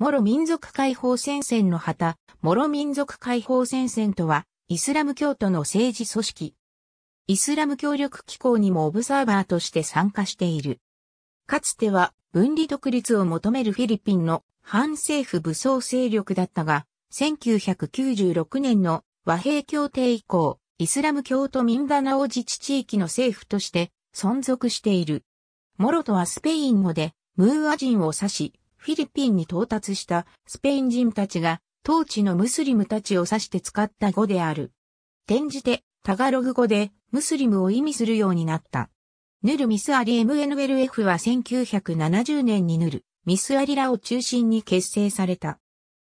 モロ民族解放戦線の旗、モロ民族解放戦線とは、イスラム教徒の政治組織。イスラム協力機構にもオブサーバーとして参加している。かつては分離独立を求めるフィリピンの反政府武装勢力だったが、1996年の和平協定以降、イスラム教徒ミンダナオ自治地域の政府として存続している。モロとはスペイン語でムーア人を指し、フィリピンに到達したスペイン人たちが当地のムスリムたちを指して使った語である。転じてタガログ語でムスリムを意味するようになった。ヌル・ミスアリ MNLF は1970年にヌル、ミスアリらを中心に結成された。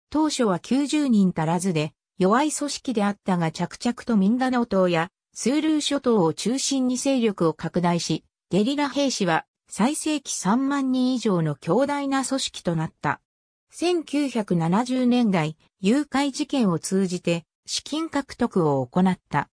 当初は90人足らずで弱い組織であったが着々とミンダナオ島やスールー諸島を中心に勢力を拡大し、ゲリラ兵士は最盛期3万人以上の強大な組織となった。1970年代、誘拐事件を通じて資金獲得を行った。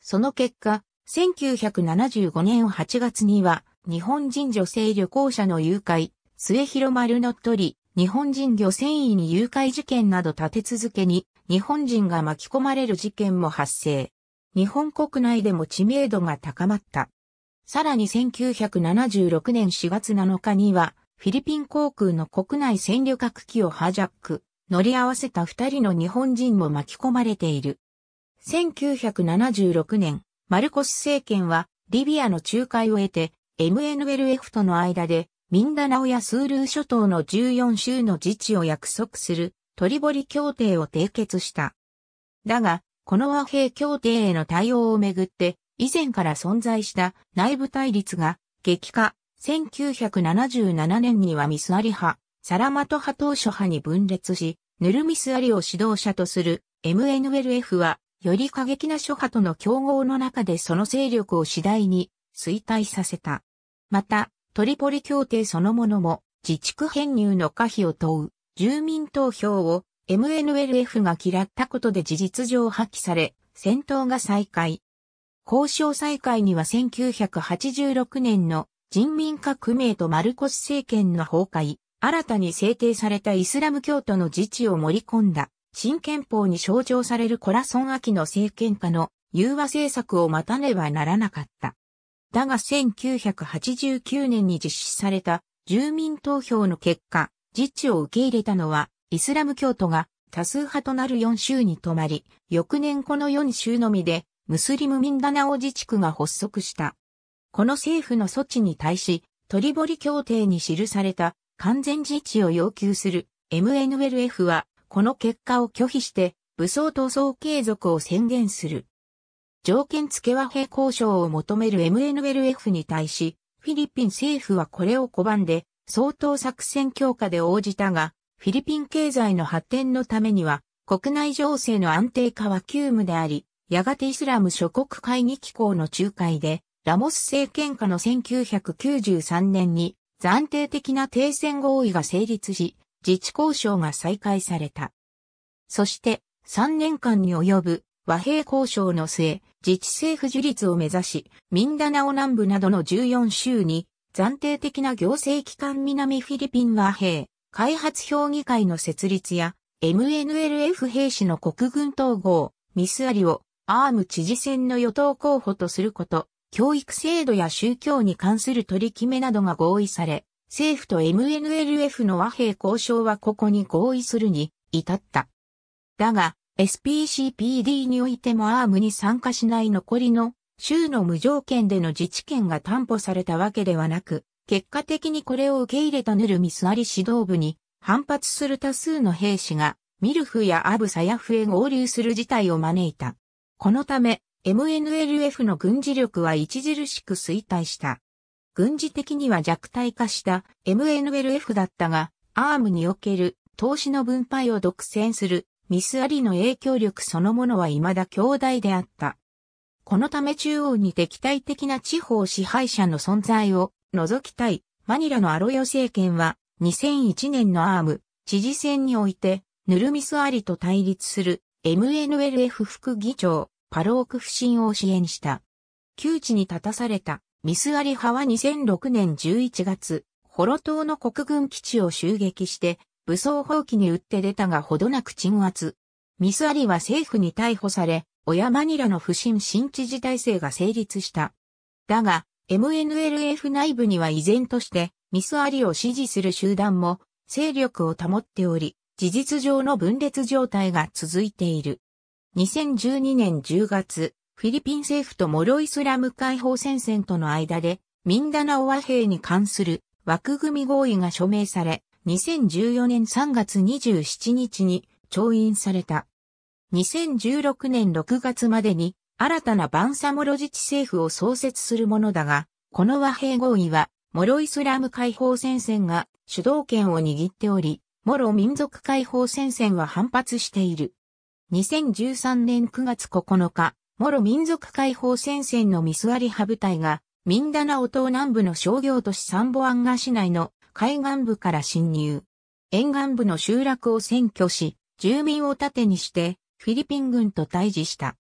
その結果、1975年8月には、日本人女性旅行者の誘拐、末広丸乗っ取り、日本人漁船員誘拐事件など立て続けに、日本人が巻き込まれる事件も発生。日本国内でも知名度が高まった。さらに1976年4月7日には、フィリピン航空の国内戦略核機をハジャック、乗り合わせた二人の日本人も巻き込まれている。1976年、マルコス政権は、リビアの仲介を得て、MNLF との間で、ミンダナオやスールー諸島の14州の自治を約束する、トリボリ協定を締結した。だが、この和平協定への対応をめぐって、以前から存在した内部対立が激化、1977年にはミスアリ派、サラマト派当初派に分裂し、ヌルミスアリを指導者とする MNLF は、より過激な諸派との競合の中でその勢力を次第に衰退させた。また、トリポリ協定そのものも自治区編入の可否を問う住民投票を MNLF が嫌ったことで事実上破棄され、戦闘が再開。交渉再開には1986年の人民革命とマルコス政権の崩壊、新たに制定されたイスラム教徒の自治を盛り込んだ新憲法に象徴されるコラソン秋の政権下の融和政策を待たねばならなかった。だが1989年に実施された住民投票の結果、自治を受け入れたのはイスラム教徒が多数派となる4州に止まり、翌年この4州のみでムスリムミンダナオ自治区が発足した。この政府の措置に対し、トリボリ協定に記された完全自治を要求する MNLF は、この結果を拒否して、武装闘争継続を宣言する。条件付け和平交渉を求める MNLF に対し、フィリピン政府はこれを拒んで、相当作戦強化で応じたが、フィリピン経済の発展のためには、国内情勢の安定化は急務であり、やがてイスラム諸国会議機構の仲介で、ラモス政権下の1993年に暫定的な停戦合意が成立し、自治交渉が再開された。そして3年間に及ぶ和平交渉の末、自治政府樹立を目指し、ミンダナオ南部などの14州に暫定的な行政機関南フィリピン和平開発評議会の設立や MNLF 兵士の国軍統合、ミスアリをアーム知事選の与党候補とすること、教育制度や宗教に関する取り決めなどが合意され、政府と MNLF の和平交渉はここに合意するに至った。だが、SPCPD においてもアームに参加しない残りの州の無条件での自治権が担保されたわけではなく、結果的にこれを受け入れたヌルミスアリ指導部に反発する多数の兵士がミルフやアブサヤフへ合流する事態を招いた。このため、MNLF の軍事力は著しく衰退した。軍事的には弱体化した MNLF だったが、アームにおける投資の分配を独占するミス・アリの影響力そのものは未だ強大であった。このため中央に敵対的な地方支配者の存在を除きたいマニラのアロヨ政権は2001年のアーム知事選においてヌルミス・アリと対立する MNLF 副議長、パローク不信を支援した。窮地に立たされたミスアリ派は2006年11月、ホロ島の国軍基地を襲撃して、武装放棄に打って出たがほどなく鎮圧。ミスアリは政府に逮捕され、親マニラの不審新知事体制が成立した。だが、MNLF 内部には依然として、ミスアリを支持する集団も、勢力を保っており、事実上の分裂状態が続いている。2012年10月、フィリピン政府とモロイスラム解放戦線との間で、ミンダナオ和平に関する枠組み合意が署名され、2014年3月27日に調印された。2016年6月までに新たなバンサモロ自治政府を創設するものだが、この和平合意は、モロイスラム解放戦線が主導権を握っており、モロ民族解放戦線は反発している。2013年9月9日、モロ民族解放戦線のミスアリ派部隊が、ミンダナオ島南部の商業都市サンボアンガ市内の海岸部から侵入。沿岸部の集落を占拠し、住民を盾にして、フィリピン軍と対峙した。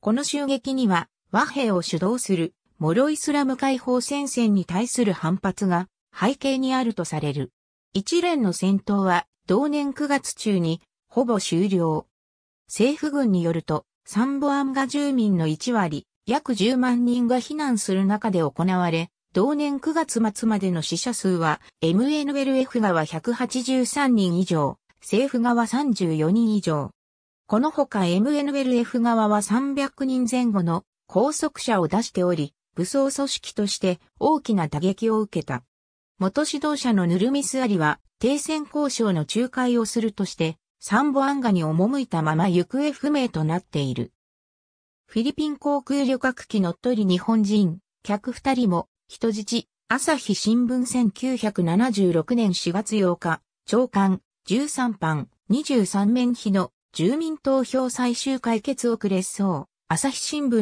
この襲撃には、和平を主導する、モロイスラム解放戦線に対する反発が背景にあるとされる。一連の戦闘は、同年9月中に、ほぼ終了。政府軍によると、サンボアンガ住民の1割、約10万人が避難する中で行われ、同年9月末までの死者数は、MNLF 側183人以上、政府側34人以上。このほか MNLF 側は300人前後の拘束者を出しており、武装組織として大きな打撃を受けた。元指導者のヌルミスアリは、停戦交渉の仲介をするとして、サンボアンガに赴いたまま行方不明となっている。フィリピン航空旅客機乗っ取り日本人、客二人も、人質、朝日新聞1976年4月8日、長官、13班、23面日の住民投票最終解決遅れそう。朝日新聞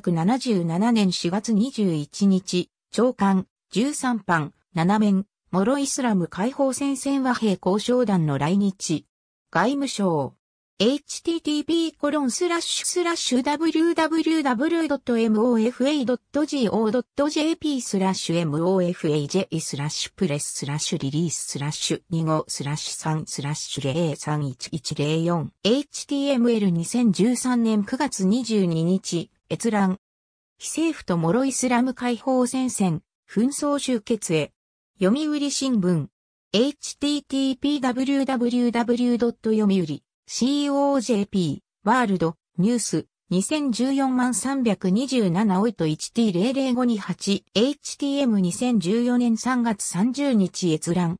1977年4月21日、長官、13班、7面、諸イスラム解放戦線和平交渉団の来日。外務省。http コロンスラッシュスラッシュ www.mofa.go.jp スラッシュ mofaj スラッシュプレススラッシュリリーススラッシュ25スラッシュ3スラッシュ 031104html2013 年9月22日閲覧非政府と諸イスラム解放戦線紛争終結へ読売新聞。http://www. 読売 .cojp ワールドニュース2014万327おいと 1T00528 HTM2014 年3月30日閲覧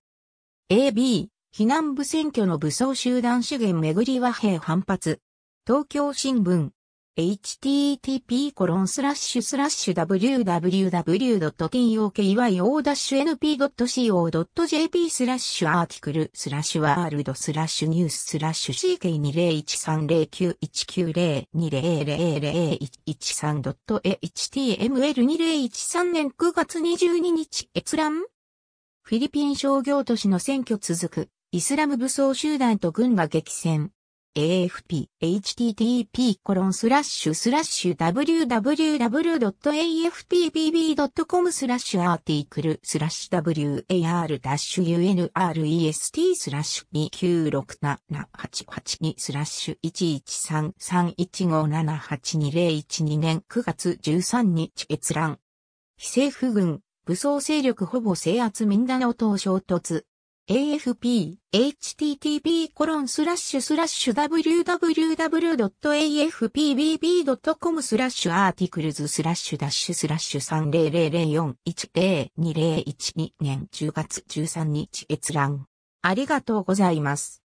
AB 避難部選挙の武装集団資源巡り和平反発東京新聞 http://www.tokyo.co.jp n p a r t i c l e w o r l d n e w s CK201309002000113.html2013 年9月22日閲覧フィリピン商業都市の選挙続くイスラム武装集団と軍が激戦。AFP、http コロンスラッシュスラッシュ www.afpbb.com スラッシュアーティクルスラッシュ war-unrest スラッシュ2967882スラッシュ1 1 3 3 1 5 7 8 2 0 1 2 2年9月13日閲覧。非政府軍、武装勢力ほぼ制圧ミンダナオ島衝突。AFP、http コロンスラッシュスラッシュ www.afpbb.com スラッシュアーティクルズスラッシュダッシュスラッシュ3004102012年10月13日閲覧。ありがとうございます。